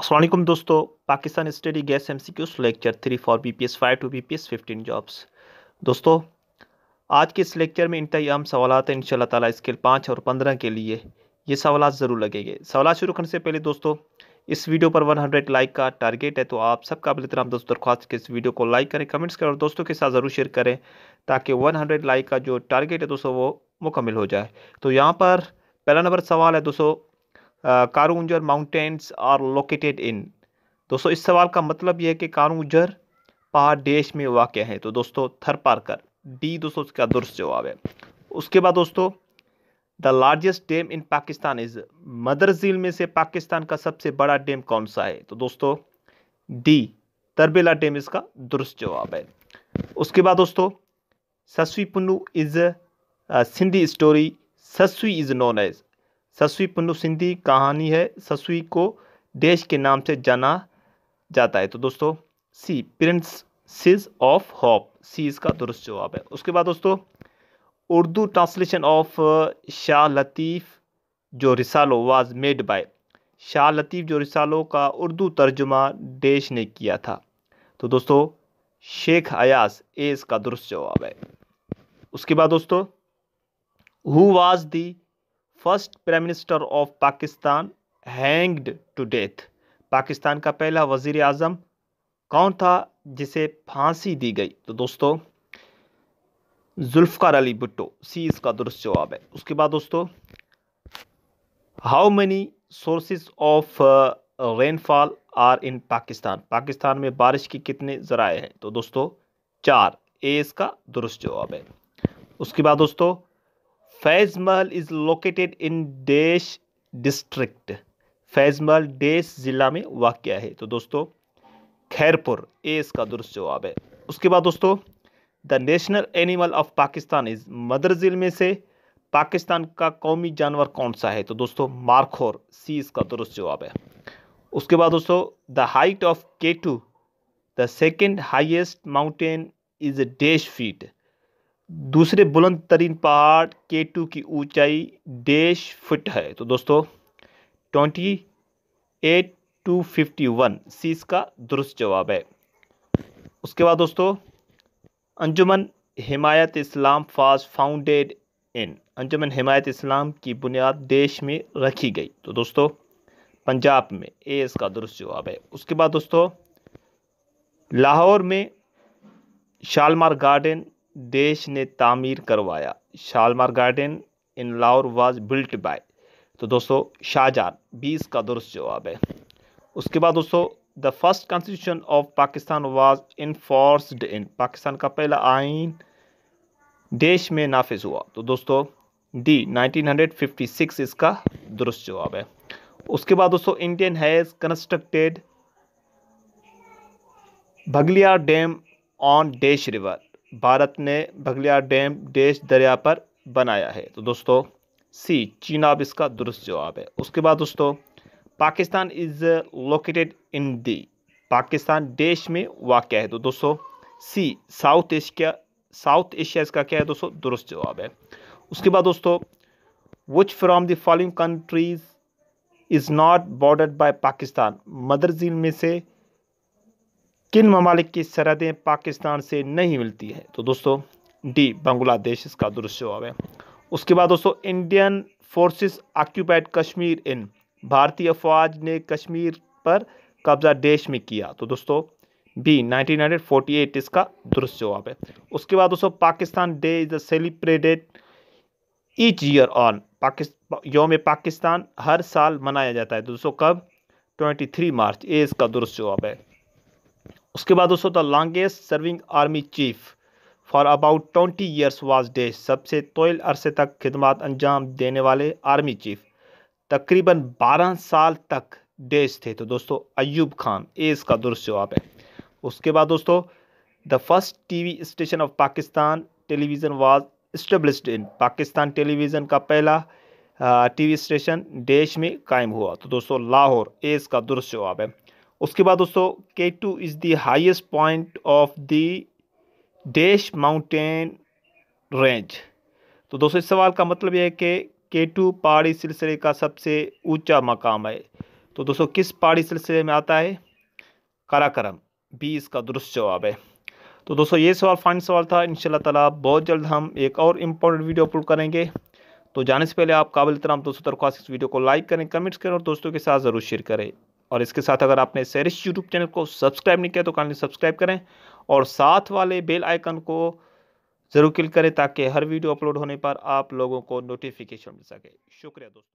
असलम दोस्तों पाकिस्तान स्टडी गैस M C Qs lecture three for B P S five to B P S fifteen jobs दोस्तों आज के इस लेक्चर में इंतई अहम सवाल हैं इन शाला तला स्केल पाँच और पंद्रह के लिए ये सवाल ज़रूर लगेंगे सवाल शुरू करने से पहले दोस्तों इस वीडियो पर 100 लाइक का टारगेट है तो आप सब काबिल तमाम दोस्तों दरख्वास्त के इस वीडियो को लाइक करें कमेंट्स करें और दोस्तों के साथ ज़रूर शेयर करें ताकि 100 लाइक का जो टारगेट है दोस्तों वो मुकम्मल हो जाए तो यहाँ पर पहला नंबर सवाल है दोस्तों Karoonjhar mountains are located in दोस्तों इस सवाल का मतलब यह है कि कारूंजर पहाड़ देश में वाक़ है तो दोस्तों थर पारकर डी दोस्तों इसका दुरुस्त जवाब है उसके बाद दोस्तों the largest dam in Pakistan is मदर झील में से पाकिस्तान का सबसे बड़ा डैम कौन सा है तो दोस्तों डी तरबेला डैम इसका दुरुस्त जवाब है उसके बाद दोस्तों Sassui Punnhun is Sindhi story Sassui is known as Sassui Punnhun Sindhi कहानी है सस्वी को देश के नाम से जाना जाता है तो दोस्तों C princess of hope C इसका दुरुस्त जवाब है उसके बाद दोस्तों Urdu translation of Shah Latif Jo Risalo was made by Shah Latif Jo Risalo का उर्दू तर्जुमा देश ने किया था तो दोस्तों शेख अयास ए इसका दुरुस्त जवाब है उसके बाद दोस्तों who was the first prime minister of Pakistan hanged to death Pakistan का पहला वजीर आज़म कौन था जिसे फांसी दी गई तो दोस्तों जुल्फकार अली भुट्टो सी इसका दुरुस्त जवाब है उसके बाद दोस्तों how many sources of rainfall are in Pakistan Pakistan में बारिश की कितने ज़राए हैं तो दोस्तों चार ए इसका दुरुस्त जवाब है उसके बाद दोस्तों फैज़ महल इज लोकेटेड इन देश डिस्ट्रिक्ट फैज महल डेस ज़िला में वाक्य है तो दोस्तों खैरपुर ए इसका दुरुस्त जवाब है उसके बाद दोस्तों the national animal of Pakistan is मदर जिल में से पाकिस्तान का कौमी जानवर कौन सा है तो दोस्तों मारखोर सी इसका दुरुस्त जवाब है उसके बाद दोस्तों the height of K two the second highest mountain is dash feet दूसरे बुलंद तरीन पहाड़ के टू की ऊंचाई डेश फुट है तो दोस्तों twenty eight two fifty one C इसका दुरुस्त जवाब है उसके बाद दोस्तों अंजुमन हिमायत इस्लाम फाज फाउंडेड इन अंजुमन हिमायत इस्लाम की बुनियाद देश में रखी गई तो दोस्तों पंजाब में ए इसका दुरुस्त जवाब है उसके बाद दोस्तों लाहौर में शालमार गार्डन देश ने तामीर करवाया Shalimar garden in Lahore was built by तो दोस्तों शाहजहां बीस का दुरुस्त जवाब है उसके बाद दोस्तों the first constitution of Pakistan was enforced in Pakistan का पहला आइन देश में नाफिज हुआ तो दोस्तों डी 1956 इसका दुरुस्त जवाब है उसके बाद दोस्तों Indian has constructed Baglihar dam on dash river Bharat ने बगलिया डैम देश दरिया पर बनाया है तो दोस्तों सी अब इसका दुरुस्त जवाब है उसके बाद दोस्तों Pakistan is located in the Pakistan देश में वाक़ है तो दोस्तों C South Asia South Asia इसका क्या है दोस्तों दुरुस्त जवाब है उसके बाद दोस्तों which from the following countries is not bordered by Pakistan मदर झील में से किन ममालिक की सरहदें पाकिस्तान से नहीं मिलती है तो दोस्तों डी बांग्लादेश इसका दुरुस्त जवाब है उसके बाद दोस्तों Indian forces occupied Kashmir in भारतीय अफवाज ने कश्मीर पर कब्जा देश में किया तो दोस्तों बी 1948 इसका दुरुस्त जवाब है उसके बाद दोस्तों Pakistan day is celebrated each year on Pakistan योम पाकिस्तान हर साल मनाया जाता है तो दोस्तों कब 23 मार्च ए इसका दुरुस्त जवाब है उसके बाद दोस्तों the longest serving army chief for about twenty years was the सबसे तोयल अरसे तक खिदमत अंजाम देने वाले आर्मी चीफ तकरीबन बारह साल तक देश थे तो दोस्तों अयूब खान ए इसका दुरुस्त जवाब है उसके बाद दोस्तों the first TV station of Pakistan television was established in Pakistan television का पहला टीवी स्टेशन देश में कायम हुआ तो दोस्तों लाहौर ए इसका दुरुस्त जवाब है उसके बाद दोस्तों K two is the highest point of the dash mountain range तो दोस्तों इस सवाल का मतलब यह है कि के टू पहाड़ी सिलसिले का सबसे ऊंचा मकाम है तो दोस्तों किस पहाड़ी सिलसिले में आता है काराकरम बी इसका दुरुस्त जवाब है तो दोस्तों ये सवाल फाइनल सवाल था इन ताला बहुत जल्द हम एक और इम्पोर्टेंट वीडियो अपलोड करेंगे तो जाने से पहले आप काबिल तमाम दोस्तों दरख्वास्त इस वीडियो को लाइक करें कमेंट्स करें और दोस्तों के साथ ज़रूर शेयर करें और इसके साथ अगर आपने सैरिश यूट्यूब चैनल को सब्सक्राइब नहीं किया तो कानली सब्सक्राइब करें और साथ वाले बेल आइकन को ज़रूर क्लिक करें ताकि हर वीडियो अपलोड होने पर आप लोगों को नोटिफिकेशन मिल सके शुक्रिया दोस्तों